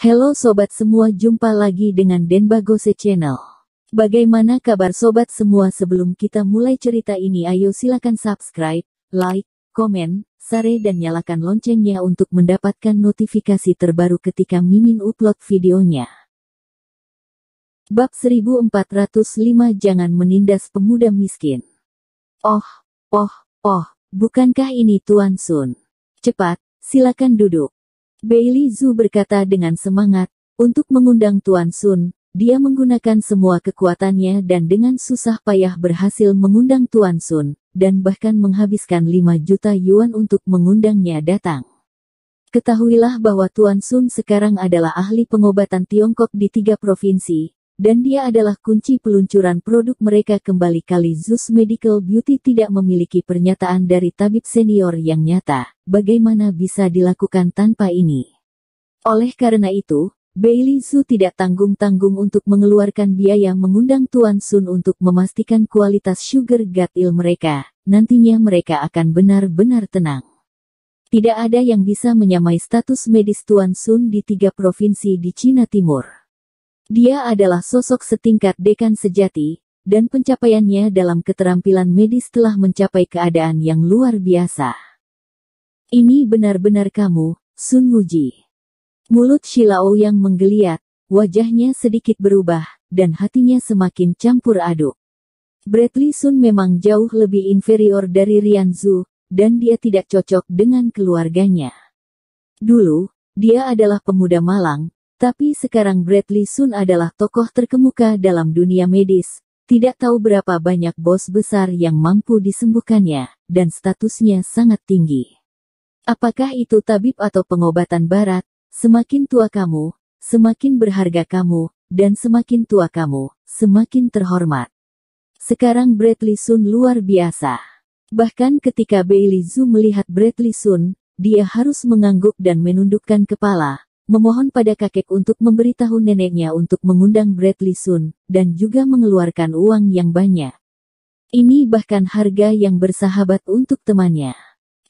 Halo sobat semua, jumpa lagi dengan Denbagose Channel. Bagaimana kabar sobat semua sebelum kita mulai cerita ini ayo silakan subscribe, like, komen, share dan nyalakan loncengnya untuk mendapatkan notifikasi terbaru ketika Mimin upload videonya. Bab 1405 Jangan Menindas Pemuda Miskin Oh, oh, oh, bukankah ini Tuan Sun? Cepat, silakan duduk. Bailey Zhu berkata dengan semangat, untuk mengundang Tuan Sun, dia menggunakan semua kekuatannya dan dengan susah payah berhasil mengundang Tuan Sun, dan bahkan menghabiskan 5 juta yuan untuk mengundangnya datang. Ketahuilah bahwa Tuan Sun sekarang adalah ahli pengobatan Tiongkok di tiga provinsi, dan dia adalah kunci peluncuran produk mereka kembali kali Zeus Medical Beauty tidak memiliki pernyataan dari tabib senior yang nyata, bagaimana bisa dilakukan tanpa ini. Oleh karena itu, Bailey Zhu tidak tanggung-tanggung untuk mengeluarkan biaya mengundang Tuan Sun untuk memastikan kualitas sugar gatil mereka. Nantinya mereka akan benar-benar tenang. Tidak ada yang bisa menyamai status medis Tuan Sun di tiga provinsi di Cina Timur. Dia adalah sosok setingkat dekan sejati, dan pencapaiannya dalam keterampilan medis telah mencapai keadaan yang luar biasa. Ini benar-benar kamu, Sun Wuji. Mulut Shilao yang menggeliat, wajahnya sedikit berubah, dan hatinya semakin campur aduk. Bradley Sun memang jauh lebih inferior dari Rian Zhu, dan dia tidak cocok dengan keluarganya. Dulu, dia adalah pemuda malang, tapi sekarang Bradley Sun adalah tokoh terkemuka dalam dunia medis. Tidak tahu berapa banyak bos besar yang mampu disembuhkannya, dan statusnya sangat tinggi. Apakah itu tabib atau pengobatan barat, semakin tua kamu, semakin berharga kamu, dan semakin tua kamu, semakin terhormat. Sekarang Bradley Sun luar biasa. Bahkan ketika Bailey Zhu melihat Bradley Sun, dia harus mengangguk dan menundukkan kepala, memohon pada kakek untuk memberitahu neneknya untuk mengundang Bradley Sun, dan juga mengeluarkan uang yang banyak. Ini bahkan harga yang bersahabat untuk temannya.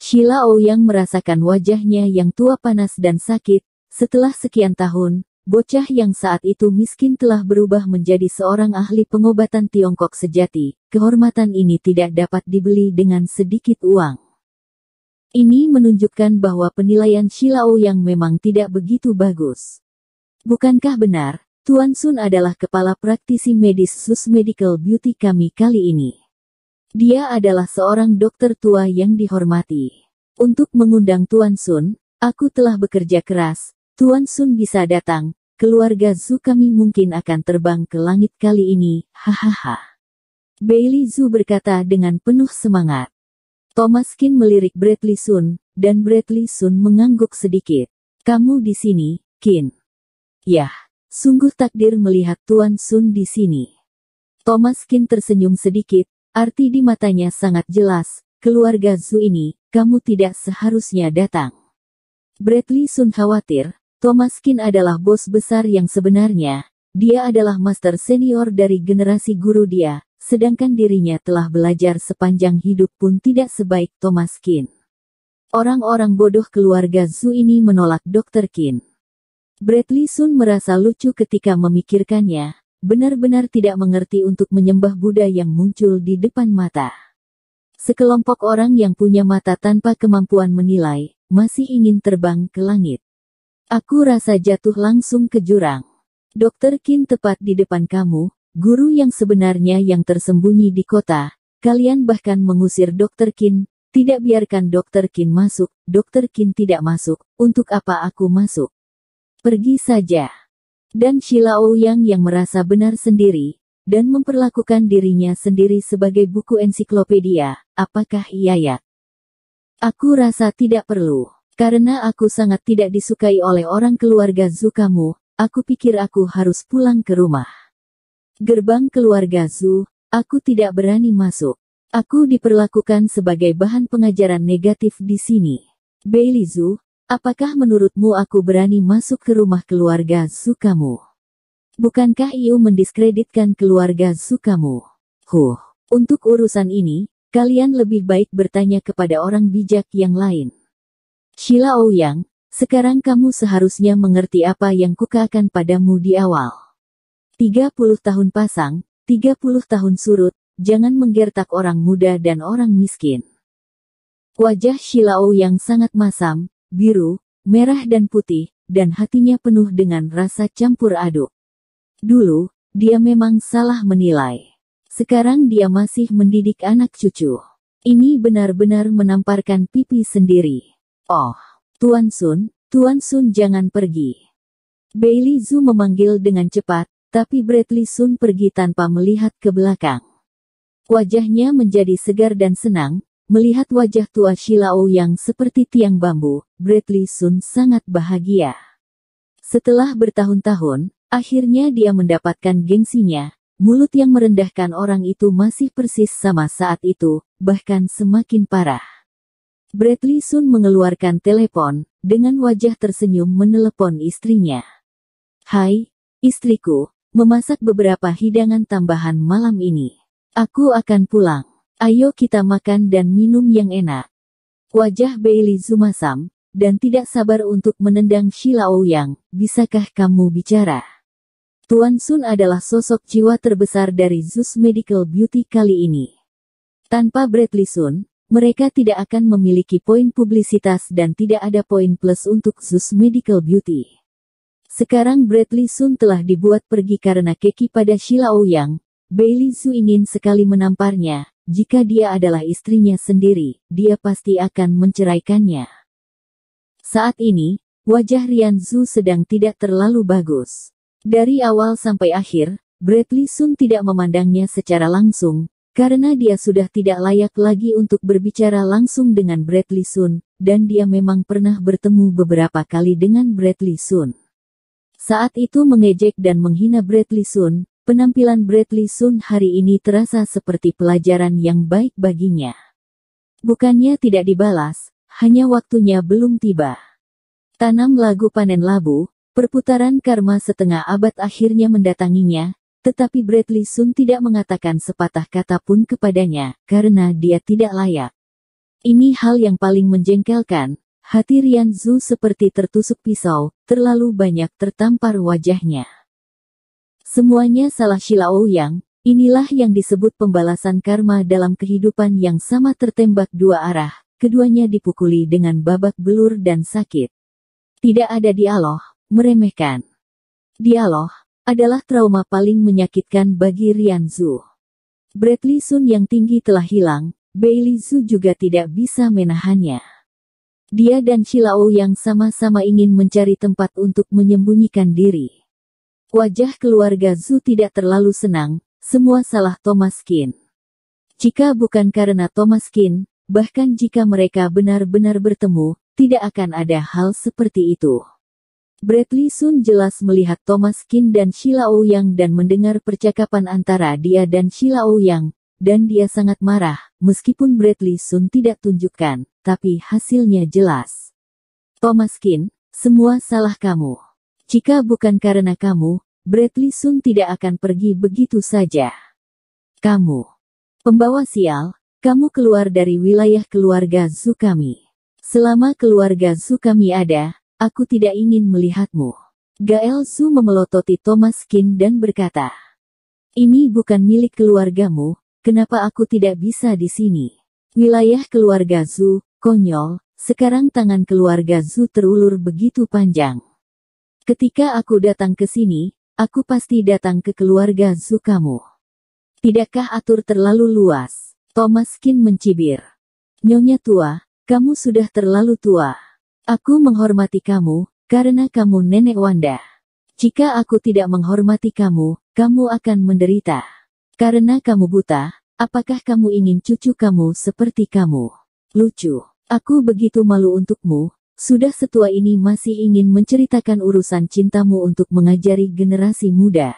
Sheila Ouyang merasakan wajahnya yang tua panas dan sakit, setelah sekian tahun, bocah yang saat itu miskin telah berubah menjadi seorang ahli pengobatan Tiongkok sejati, kehormatan ini tidak dapat dibeli dengan sedikit uang. Ini menunjukkan bahwa penilaian Shilao yang memang tidak begitu bagus. Bukankah benar, Tuan Sun adalah kepala praktisi medis Sus Medical Beauty kami kali ini. Dia adalah seorang dokter tua yang dihormati. Untuk mengundang Tuan Sun, aku telah bekerja keras, Tuan Sun bisa datang, keluarga Zhu kami mungkin akan terbang ke langit kali ini, hahaha. Bailey Zhu berkata dengan penuh semangat. Thomas Kin melirik Bradley Sun, dan Bradley Sun mengangguk sedikit. Kamu di sini, Kin. Yah, sungguh takdir melihat Tuan Sun di sini. Thomas Kin tersenyum sedikit, arti di matanya sangat jelas, keluarga Zu ini, kamu tidak seharusnya datang. Bradley Sun khawatir, Thomas Kin adalah bos besar yang sebenarnya. Dia adalah master senior dari generasi guru dia, sedangkan dirinya telah belajar sepanjang hidup pun tidak sebaik Thomas Kin. Orang-orang bodoh keluarga Zhu ini menolak Dr. Kin. Bradley Sun merasa lucu ketika memikirkannya, benar-benar tidak mengerti untuk menyembah Buddha yang muncul di depan mata. Sekelompok orang yang punya mata tanpa kemampuan menilai, masih ingin terbang ke langit. Aku rasa jatuh langsung ke jurang. Dokter Kin tepat di depan kamu, Guru yang sebenarnya yang tersembunyi di kota, kalian bahkan mengusir Dokter Kin, tidak biarkan Dokter Kin masuk, Dokter Kin tidak masuk, untuk apa aku masuk? Pergi saja. Dan Sheila Ouyang yang merasa benar sendiri, dan memperlakukan dirinya sendiri sebagai buku ensiklopedia, apakah iya ya? Aku rasa tidak perlu, karena aku sangat tidak disukai oleh orang keluarga Zukamu, aku pikir aku harus pulang ke rumah. Gerbang keluarga Zu, aku tidak berani masuk. Aku diperlakukan sebagai bahan pengajaran negatif di sini. Bailey Zu, apakah menurutmu aku berani masuk ke rumah keluarga Zu kamu? Bukankah Iu mendiskreditkan keluarga Zu kamu? Huh, untuk urusan ini, kalian lebih baik bertanya kepada orang bijak yang lain. Sheila Ouyang, sekarang kamu seharusnya mengerti apa yang kukakan padamu di awal. 30 tahun pasang, 30 tahun surut, jangan menggertak orang muda dan orang miskin. Wajah Shilao yang sangat masam, biru, merah dan putih, dan hatinya penuh dengan rasa campur aduk. Dulu, dia memang salah menilai. Sekarang dia masih mendidik anak cucu. Ini benar-benar menamparkan pipi sendiri. Oh, Tuan Sun, Tuan Sun jangan pergi. Bailey Zhu memanggil dengan cepat, tapi Bradley Sun pergi tanpa melihat ke belakang. Wajahnya menjadi segar dan senang, melihat wajah tua Shilao oh yang seperti tiang bambu, Bradley Sun sangat bahagia. Setelah bertahun-tahun, akhirnya dia mendapatkan gengsinya, mulut yang merendahkan orang itu masih persis sama saat itu, bahkan semakin parah. Bradley Sun mengeluarkan telepon, dengan wajah tersenyum menelepon istrinya. Hai, istriku, memasak beberapa hidangan tambahan malam ini. Aku akan pulang. Ayo kita makan dan minum yang enak. Wajah Bailey Zumasam, dan tidak sabar untuk menendang Shila Ouyang, oh bisakah kamu bicara? Tuan Sun adalah sosok jiwa terbesar dari Zeus Medical Beauty kali ini. Tanpa Bradley Sun, mereka tidak akan memiliki poin publisitas dan tidak ada poin plus untuk Zeus Medical Beauty. Sekarang Bradley Sun telah dibuat pergi karena keki pada Sheila Ouyang. Bailey Su ingin sekali menamparnya. Jika dia adalah istrinya sendiri, dia pasti akan menceraikannya. Saat ini, wajah Rian Zhu sedang tidak terlalu bagus. Dari awal sampai akhir, Bradley Sun tidak memandangnya secara langsung, karena dia sudah tidak layak lagi untuk berbicara langsung dengan Bradley Sun, dan dia memang pernah bertemu beberapa kali dengan Bradley Sun. Saat itu mengejek dan menghina Bradley Sun, penampilan Bradley Sun hari ini terasa seperti pelajaran yang baik baginya. Bukannya tidak dibalas, hanya waktunya belum tiba. Tanam lagu panen labu, perputaran karma setengah abad akhirnya mendatanginya, tetapi Bradley Sun tidak mengatakan sepatah kata pun kepadanya, karena dia tidak layak. Ini hal yang paling menjengkelkan, Hati Rian Zhu seperti tertusuk pisau, terlalu banyak tertampar wajahnya. Semuanya salah Shilao Yang, inilah yang disebut pembalasan karma dalam kehidupan yang sama tertembak dua arah, keduanya dipukuli dengan babak belur dan sakit. Tidak ada dialog, meremehkan. Dialog adalah trauma paling menyakitkan bagi Rian Zhu. Bradley Sun yang tinggi telah hilang, Bailey Zhu juga tidak bisa menahannya. Dia dan Shilao yang sama-sama ingin mencari tempat untuk menyembunyikan diri. Wajah keluarga Zhu tidak terlalu senang, semua salah Thomas Kin. Jika bukan karena Thomas Kin, bahkan jika mereka benar-benar bertemu, tidak akan ada hal seperti itu. Bradley Sun jelas melihat Thomas Kin dan Shilao Yang dan mendengar percakapan antara dia dan Shilao Ouyang, dan dia sangat marah, meskipun Bradley Sun tidak tunjukkan, tapi hasilnya jelas. Thomas Kin, semua salah kamu. Jika bukan karena kamu, Bradley Sun tidak akan pergi begitu saja. Kamu, pembawa sial, kamu keluar dari wilayah keluarga Zukami. Selama keluarga Zukami ada, aku tidak ingin melihatmu. Gael Su memelototi Thomas Kin dan berkata, Ini bukan milik keluargamu, kenapa aku tidak bisa di sini? Wilayah keluarga Zu, Konyol, sekarang tangan keluarga Zu terulur begitu panjang. Ketika aku datang ke sini, aku pasti datang ke keluarga Zu kamu. Tidakkah atur terlalu luas? Thomas Kin mencibir. Nyonya tua, kamu sudah terlalu tua. Aku menghormati kamu, karena kamu nenek Wanda. Jika aku tidak menghormati kamu, kamu akan menderita. Karena kamu buta, apakah kamu ingin cucu kamu seperti kamu? Lucu. Aku begitu malu untukmu, sudah setua ini masih ingin menceritakan urusan cintamu untuk mengajari generasi muda.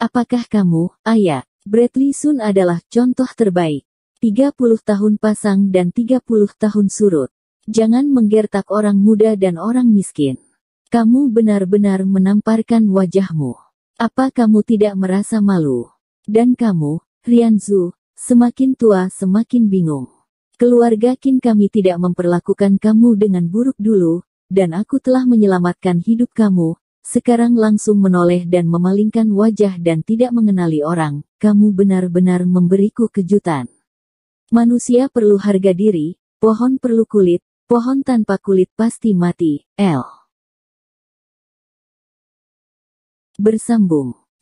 Apakah kamu, ayah, Bradley Sun adalah contoh terbaik. 30 tahun pasang dan 30 tahun surut. Jangan menggertak orang muda dan orang miskin. Kamu benar-benar menamparkan wajahmu. Apa kamu tidak merasa malu? Dan kamu, Rianzu, semakin tua semakin bingung. Keluarga Kin kami tidak memperlakukan kamu dengan buruk dulu, dan aku telah menyelamatkan hidup kamu, sekarang langsung menoleh dan memalingkan wajah dan tidak mengenali orang, kamu benar-benar memberiku kejutan. Manusia perlu harga diri, pohon perlu kulit, pohon tanpa kulit pasti mati, L. Bersambung